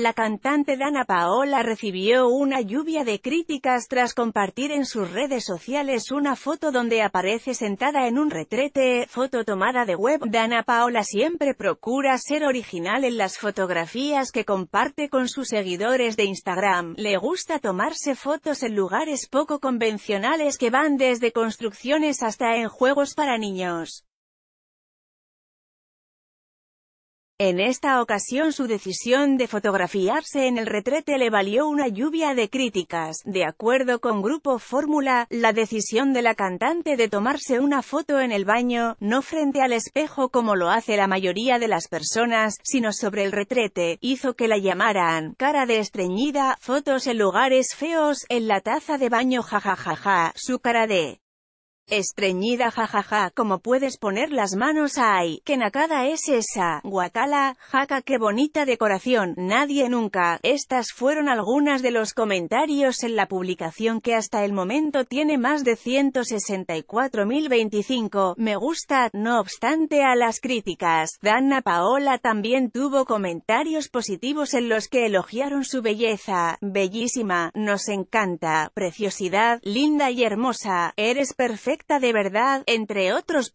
La cantante Dana Paola recibió una lluvia de críticas tras compartir en sus redes sociales una foto donde aparece sentada en un retrete, foto tomada de web. Dana Paola siempre procura ser original en las fotografías que comparte con sus seguidores de Instagram. Le gusta tomarse fotos en lugares poco convencionales que van desde construcciones hasta en juegos para niños. En esta ocasión su decisión de fotografiarse en el retrete le valió una lluvia de críticas. De acuerdo con Grupo Fórmula, la decisión de la cantante de tomarse una foto en el baño, no frente al espejo como lo hace la mayoría de las personas, sino sobre el retrete, hizo que la llamaran cara de estreñida, fotos en lugares feos, en la taza de baño jajajaja, su cara de Estreñida jajaja, como puedes poner las manos ahí, que nacada es esa, guacala, jaca qué bonita decoración, nadie nunca, estas fueron algunas de los comentarios en la publicación que hasta el momento tiene más de 164.025, me gusta, no obstante a las críticas, Dana Paola también tuvo comentarios positivos en los que elogiaron su belleza, bellísima, nos encanta, preciosidad, linda y hermosa, eres perfecta de verdad, entre otros.